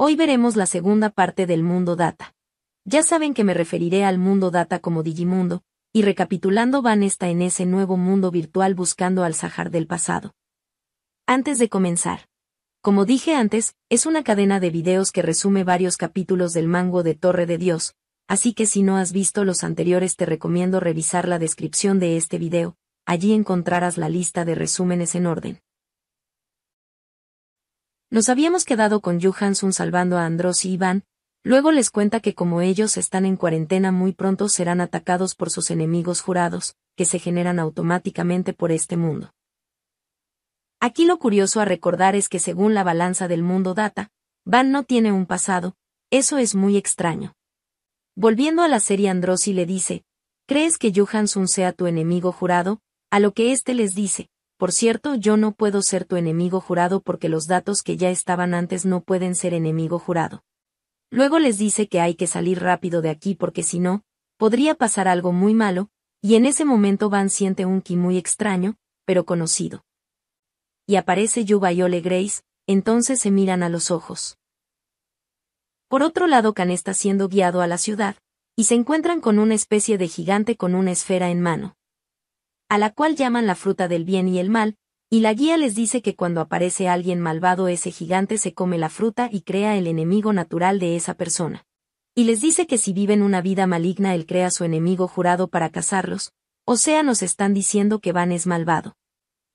Hoy veremos la segunda parte del mundo data. Ya saben que me referiré al mundo data como Digimundo, y recapitulando Van está en ese nuevo mundo virtual buscando al Sahar del pasado. Antes de comenzar. Como dije antes, es una cadena de videos que resume varios capítulos del mango de Torre de Dios, así que si no has visto los anteriores te recomiendo revisar la descripción de este video, allí encontrarás la lista de resúmenes en orden. Nos habíamos quedado con Johansson salvando a Andros y Van, luego les cuenta que como ellos están en cuarentena muy pronto serán atacados por sus enemigos jurados, que se generan automáticamente por este mundo. Aquí lo curioso a recordar es que según la balanza del mundo data, Van no tiene un pasado, eso es muy extraño. Volviendo a la serie Androsi le dice, ¿crees que Johansson sea tu enemigo jurado? A lo que éste les dice, por cierto, yo no puedo ser tu enemigo jurado porque los datos que ya estaban antes no pueden ser enemigo jurado. Luego les dice que hay que salir rápido de aquí porque si no, podría pasar algo muy malo, y en ese momento Van siente un ki muy extraño, pero conocido. Y aparece Yuba y Ole Grace, entonces se miran a los ojos. Por otro lado, can está siendo guiado a la ciudad, y se encuentran con una especie de gigante con una esfera en mano a la cual llaman la fruta del bien y el mal, y la guía les dice que cuando aparece alguien malvado ese gigante se come la fruta y crea el enemigo natural de esa persona. Y les dice que si viven una vida maligna él crea su enemigo jurado para cazarlos, o sea nos están diciendo que Van es malvado.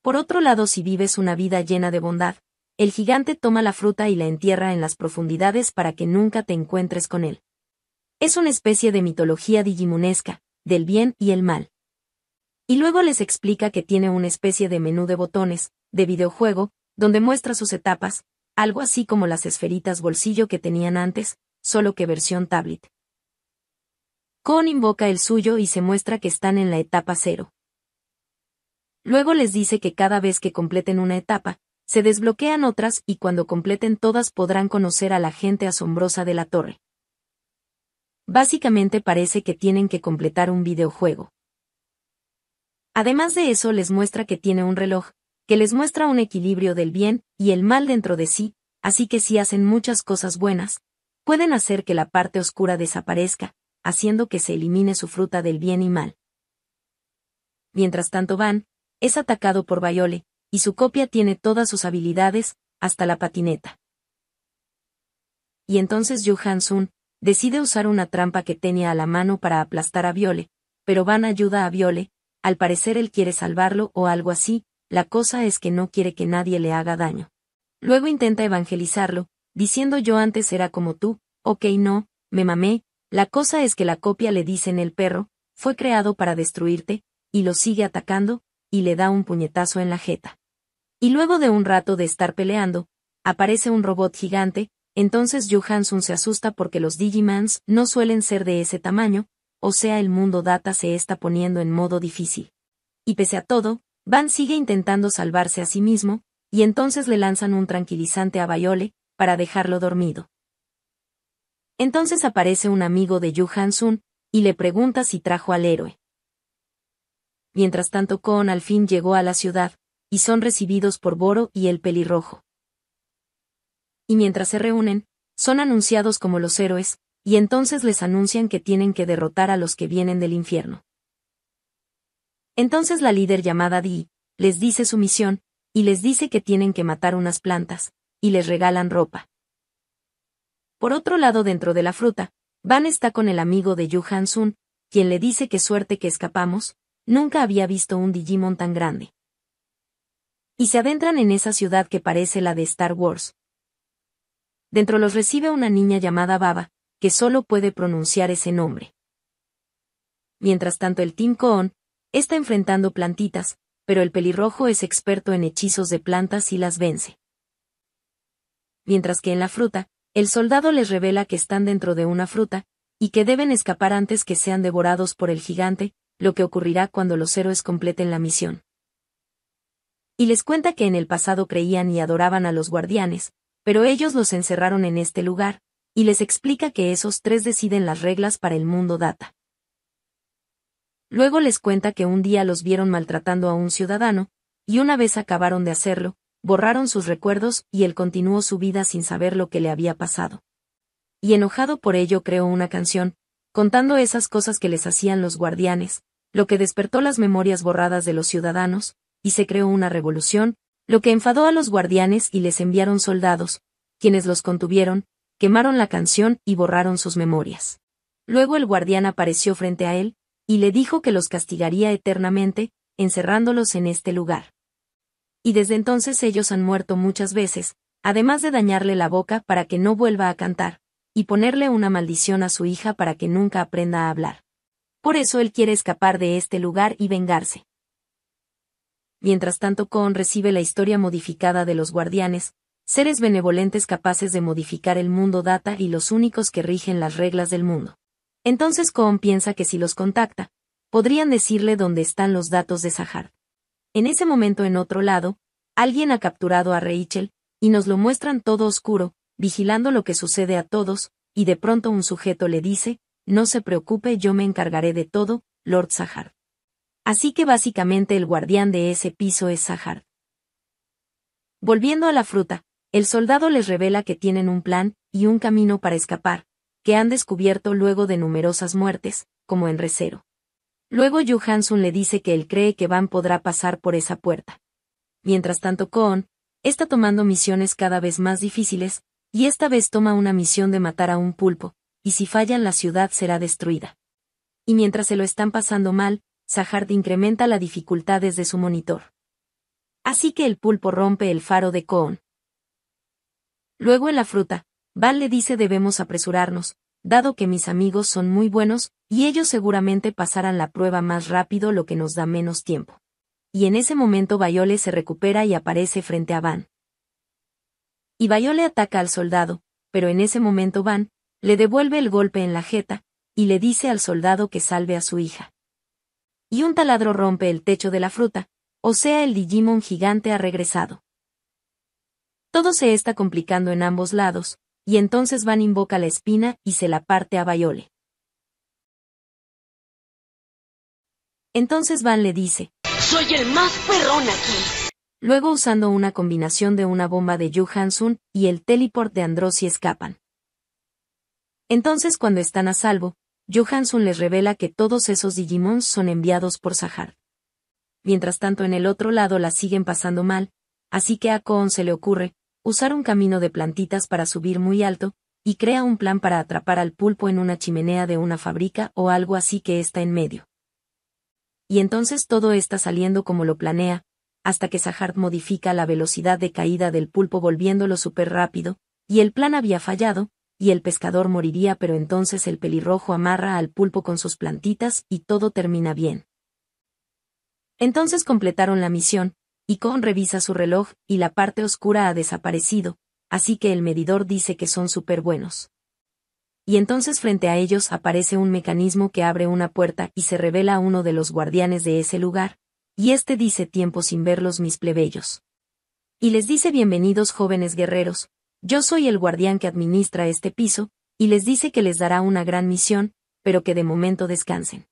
Por otro lado si vives una vida llena de bondad, el gigante toma la fruta y la entierra en las profundidades para que nunca te encuentres con él. Es una especie de mitología digimunesca, del bien y el mal y luego les explica que tiene una especie de menú de botones, de videojuego, donde muestra sus etapas, algo así como las esferitas bolsillo que tenían antes, solo que versión tablet. Con invoca el suyo y se muestra que están en la etapa cero. Luego les dice que cada vez que completen una etapa, se desbloquean otras y cuando completen todas podrán conocer a la gente asombrosa de la torre. Básicamente parece que tienen que completar un videojuego. Además de eso les muestra que tiene un reloj, que les muestra un equilibrio del bien y el mal dentro de sí, así que si hacen muchas cosas buenas, pueden hacer que la parte oscura desaparezca, haciendo que se elimine su fruta del bien y mal. Mientras tanto Van, es atacado por Bayole, y su copia tiene todas sus habilidades, hasta la patineta. Y entonces Sun decide usar una trampa que tenía a la mano para aplastar a Viole, pero Van ayuda a Viole, al parecer él quiere salvarlo o algo así, la cosa es que no quiere que nadie le haga daño. Luego intenta evangelizarlo, diciendo yo antes era como tú, ok no, me mamé, la cosa es que la copia le dice en el perro, fue creado para destruirte, y lo sigue atacando, y le da un puñetazo en la jeta. Y luego de un rato de estar peleando, aparece un robot gigante, entonces Johansson se asusta porque los Digimans no suelen ser de ese tamaño, o sea el mundo data se está poniendo en modo difícil. Y pese a todo, Van sigue intentando salvarse a sí mismo, y entonces le lanzan un tranquilizante a Bayole, para dejarlo dormido. Entonces aparece un amigo de Yu Hansun, y le pregunta si trajo al héroe. Mientras tanto Koon al fin llegó a la ciudad, y son recibidos por Boro y el pelirrojo. Y mientras se reúnen, son anunciados como los héroes, y entonces les anuncian que tienen que derrotar a los que vienen del infierno. Entonces la líder llamada Di, les dice su misión, y les dice que tienen que matar unas plantas, y les regalan ropa. Por otro lado dentro de la fruta, Van está con el amigo de Yu Han Sun, quien le dice que suerte que escapamos, nunca había visto un Digimon tan grande. Y se adentran en esa ciudad que parece la de Star Wars. Dentro los recibe una niña llamada Baba, que solo puede pronunciar ese nombre. Mientras tanto el Team está enfrentando plantitas, pero el pelirrojo es experto en hechizos de plantas y las vence. Mientras que en la fruta, el soldado les revela que están dentro de una fruta, y que deben escapar antes que sean devorados por el gigante, lo que ocurrirá cuando los héroes completen la misión. Y les cuenta que en el pasado creían y adoraban a los guardianes, pero ellos los encerraron en este lugar, y les explica que esos tres deciden las reglas para el mundo data. Luego les cuenta que un día los vieron maltratando a un ciudadano, y una vez acabaron de hacerlo, borraron sus recuerdos y él continuó su vida sin saber lo que le había pasado. Y enojado por ello creó una canción, contando esas cosas que les hacían los guardianes, lo que despertó las memorias borradas de los ciudadanos, y se creó una revolución, lo que enfadó a los guardianes y les enviaron soldados, quienes los contuvieron, quemaron la canción y borraron sus memorias. Luego el guardián apareció frente a él, y le dijo que los castigaría eternamente, encerrándolos en este lugar. Y desde entonces ellos han muerto muchas veces, además de dañarle la boca para que no vuelva a cantar, y ponerle una maldición a su hija para que nunca aprenda a hablar. Por eso él quiere escapar de este lugar y vengarse. Mientras tanto, Cohn recibe la historia modificada de los guardianes, seres benevolentes capaces de modificar el mundo data y los únicos que rigen las reglas del mundo. Entonces Cohn piensa que si los contacta, podrían decirle dónde están los datos de Sahar. En ese momento en otro lado, alguien ha capturado a Rachel, y nos lo muestran todo oscuro, vigilando lo que sucede a todos, y de pronto un sujeto le dice, no se preocupe yo me encargaré de todo, Lord Sahar. Así que básicamente el guardián de ese piso es Sahar. Volviendo a la fruta, el soldado les revela que tienen un plan y un camino para escapar, que han descubierto luego de numerosas muertes, como en Recero. Luego Hansun le dice que él cree que Van podrá pasar por esa puerta. Mientras tanto Koon, está tomando misiones cada vez más difíciles, y esta vez toma una misión de matar a un pulpo, y si fallan la ciudad será destruida. Y mientras se lo están pasando mal, Sahard incrementa la dificultad desde su monitor. Así que el pulpo rompe el faro de Koon. Luego en la fruta, Van le dice debemos apresurarnos, dado que mis amigos son muy buenos, y ellos seguramente pasarán la prueba más rápido lo que nos da menos tiempo. Y en ese momento Bayole se recupera y aparece frente a Van. Y Bayole ataca al soldado, pero en ese momento Van, le devuelve el golpe en la jeta, y le dice al soldado que salve a su hija. Y un taladro rompe el techo de la fruta, o sea el Digimon gigante ha regresado. Todo se está complicando en ambos lados, y entonces Van invoca la espina y se la parte a Bayole. Entonces Van le dice, Soy el más perrón aquí. Luego usando una combinación de una bomba de Johansson y el teleport de Androssi escapan. Entonces cuando están a salvo, Johansson les revela que todos esos Digimons son enviados por Sahar. Mientras tanto en el otro lado la siguen pasando mal, así que a Koon se le ocurre, usar un camino de plantitas para subir muy alto, y crea un plan para atrapar al pulpo en una chimenea de una fábrica o algo así que está en medio. Y entonces todo está saliendo como lo planea, hasta que Sahart modifica la velocidad de caída del pulpo volviéndolo súper rápido, y el plan había fallado, y el pescador moriría pero entonces el pelirrojo amarra al pulpo con sus plantitas y todo termina bien. Entonces completaron la misión, y Con revisa su reloj, y la parte oscura ha desaparecido, así que el medidor dice que son súper buenos. Y entonces frente a ellos aparece un mecanismo que abre una puerta y se revela uno de los guardianes de ese lugar, y este dice tiempo sin verlos mis plebeyos. Y les dice bienvenidos jóvenes guerreros, yo soy el guardián que administra este piso, y les dice que les dará una gran misión, pero que de momento descansen.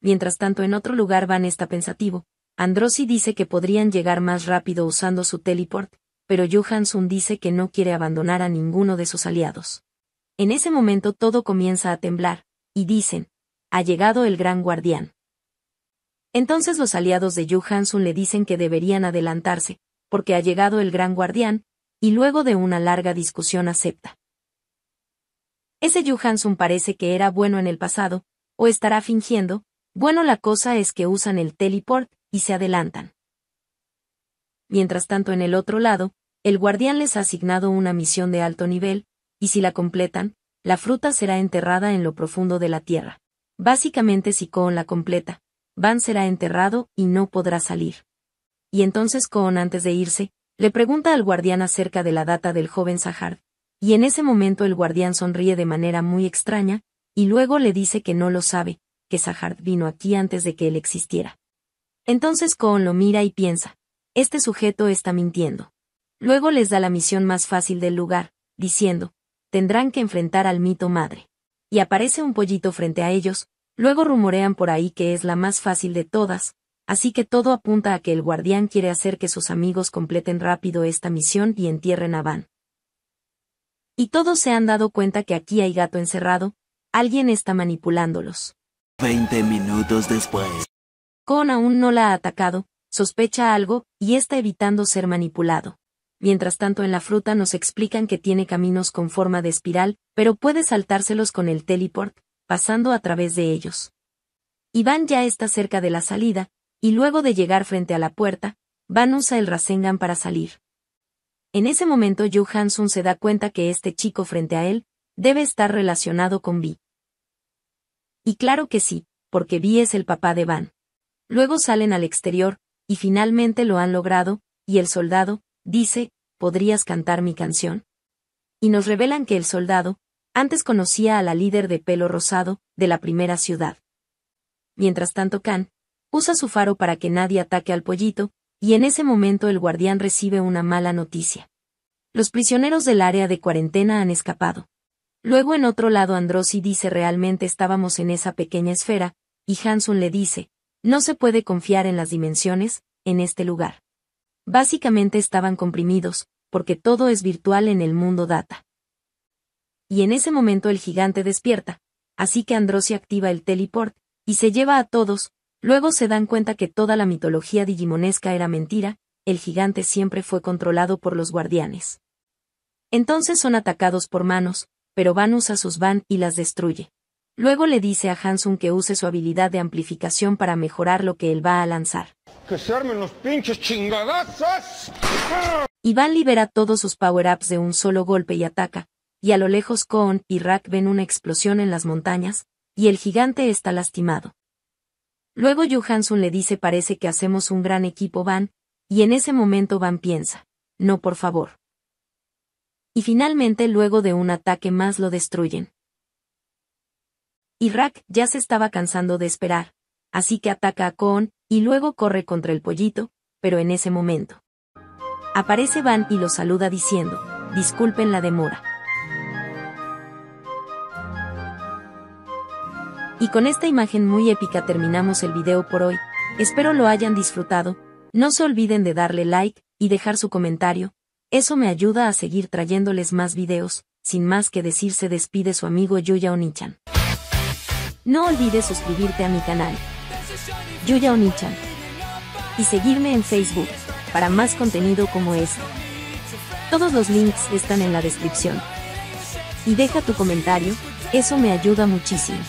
Mientras tanto en otro lugar van esta pensativo, Androsi dice que podrían llegar más rápido usando su teleport, pero Johansson dice que no quiere abandonar a ninguno de sus aliados. En ese momento todo comienza a temblar, y dicen, ha llegado el gran guardián. Entonces los aliados de Johansson le dicen que deberían adelantarse, porque ha llegado el gran guardián, y luego de una larga discusión acepta. Ese Johansson parece que era bueno en el pasado, o estará fingiendo, bueno la cosa es que usan el teleport, y se adelantan. Mientras tanto en el otro lado, el guardián les ha asignado una misión de alto nivel, y si la completan, la fruta será enterrada en lo profundo de la tierra. Básicamente si Koon la completa, Van será enterrado y no podrá salir. Y entonces Koon, antes de irse, le pregunta al guardián acerca de la data del joven Sahard, y en ese momento el guardián sonríe de manera muy extraña, y luego le dice que no lo sabe, que Sahard vino aquí antes de que él existiera. Entonces Cohen lo mira y piensa, este sujeto está mintiendo. Luego les da la misión más fácil del lugar, diciendo, tendrán que enfrentar al mito madre. Y aparece un pollito frente a ellos, luego rumorean por ahí que es la más fácil de todas, así que todo apunta a que el guardián quiere hacer que sus amigos completen rápido esta misión y entierren a Van. Y todos se han dado cuenta que aquí hay gato encerrado, alguien está manipulándolos. Veinte minutos después. Con aún no la ha atacado, sospecha algo, y está evitando ser manipulado. Mientras tanto en la fruta nos explican que tiene caminos con forma de espiral, pero puede saltárselos con el teleport, pasando a través de ellos. Iván ya está cerca de la salida, y luego de llegar frente a la puerta, Van usa el Rasengan para salir. En ese momento Hansun se da cuenta que este chico frente a él, debe estar relacionado con Vi. Y claro que sí, porque Vi es el papá de Van. Luego salen al exterior, y finalmente lo han logrado, y el soldado, dice, ¿podrías cantar mi canción? Y nos revelan que el soldado, antes conocía a la líder de pelo rosado, de la primera ciudad. Mientras tanto Khan, usa su faro para que nadie ataque al pollito, y en ese momento el guardián recibe una mala noticia. Los prisioneros del área de cuarentena han escapado. Luego en otro lado Androsi dice realmente estábamos en esa pequeña esfera, y Hanson le dice, no se puede confiar en las dimensiones, en este lugar. Básicamente estaban comprimidos, porque todo es virtual en el mundo data. Y en ese momento el gigante despierta, así que Androsia activa el teleport, y se lleva a todos, luego se dan cuenta que toda la mitología digimonesca era mentira, el gigante siempre fue controlado por los guardianes. Entonces son atacados por manos, pero Van usa sus van y las destruye. Luego le dice a Hansun que use su habilidad de amplificación para mejorar lo que él va a lanzar. ¡Que se armen los pinches Iván libera todos sus power-ups de un solo golpe y ataca, y a lo lejos Koon y Rack ven una explosión en las montañas, y el gigante está lastimado. Luego Yu Hansun le dice parece que hacemos un gran equipo Van, y en ese momento Van piensa, no por favor. Y finalmente luego de un ataque más lo destruyen. Irak ya se estaba cansando de esperar, así que ataca a Koon, y luego corre contra el pollito, pero en ese momento. Aparece Van y lo saluda diciendo, disculpen la demora. Y con esta imagen muy épica terminamos el video por hoy, espero lo hayan disfrutado, no se olviden de darle like y dejar su comentario, eso me ayuda a seguir trayéndoles más videos, sin más que decir se despide su amigo Yuya Onichan. No olvides suscribirte a mi canal, Yuya Onichan, y seguirme en Facebook, para más contenido como este. Todos los links están en la descripción. Y deja tu comentario, eso me ayuda muchísimo.